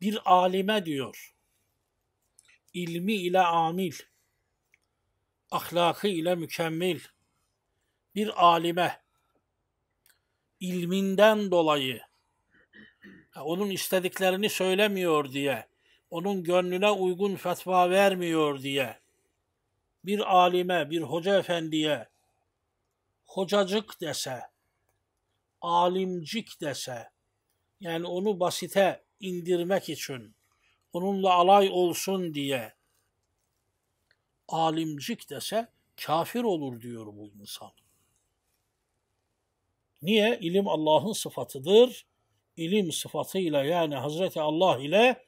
bir alime diyor. İlmi ile amil, ahlakı ile mükemmel bir alime ilminden dolayı onun istediklerini söylemiyor diye, onun gönlüne uygun fetva vermiyor diye bir alime, bir hoca efendiye hocacık dese, alimcik dese, yani onu basite indirmek için, onunla alay olsun diye alimcik dese kafir olur diyor bu insan. Niye? İlim Allah'ın sıfatıdır. İlim sıfatıyla yani Hazreti Allah ile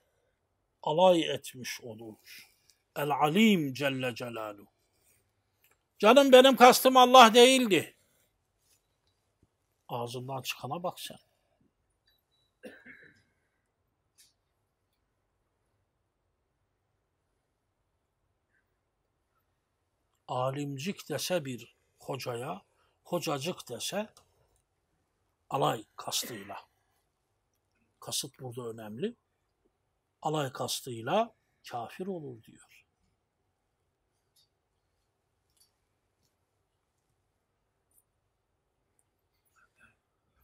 alay etmiş olur. El-Alim Celle Celaluhu. Canım benim kastım Allah değildi. Ağzından çıkana bak sen. alimcik dese bir hocaya, hocacık dese alay kastıyla. Kasıt burada önemli. Alay kastıyla kafir olur diyor.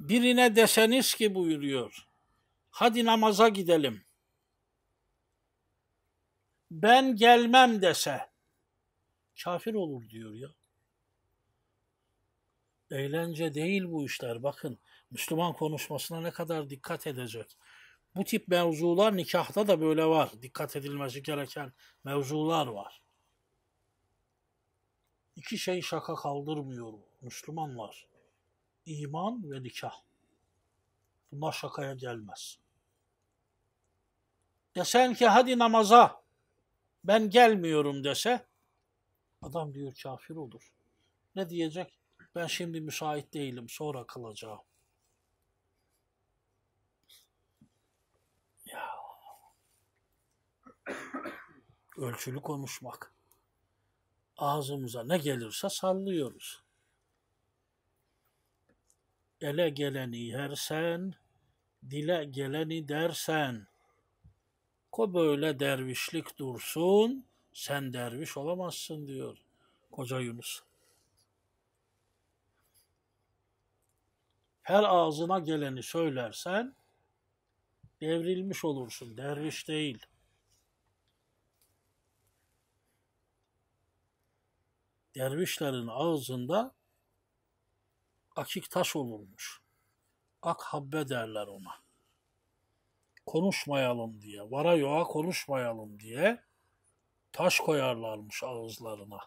Birine deseniz ki buyuruyor. Hadi namaza gidelim. Ben gelmem dese kafir olur diyor ya. Eğlence değil bu işler. Bakın Müslüman konuşmasına ne kadar dikkat edecek. Bu tip mevzular nikahta da böyle var. Dikkat edilmesi gereken mevzular var. İki şey şaka kaldırmıyor Müslümanlar. İman ve nikah. Bunlar şakaya gelmez. Desen ki hadi namaza ben gelmiyorum dese Adam diyor kafir olur. Ne diyecek? Ben şimdi müsait değilim, sonra kılacağım. Ya. Ölçülü konuşmak. Ağzımıza ne gelirse sallıyoruz. Ele geleni yersen, dile geleni dersen, ko böyle dervişlik dursun.'' Sen derviş olamazsın diyor koca Yunus. Her ağzına geleni söylersen devrilmiş olursun, derviş değil. Dervişlerin ağzında akik taş olurmuş. Ak habbe derler ona. Konuşmayalım diye, vara yoğa konuşmayalım diye taş koyarlarmış ağızlarına.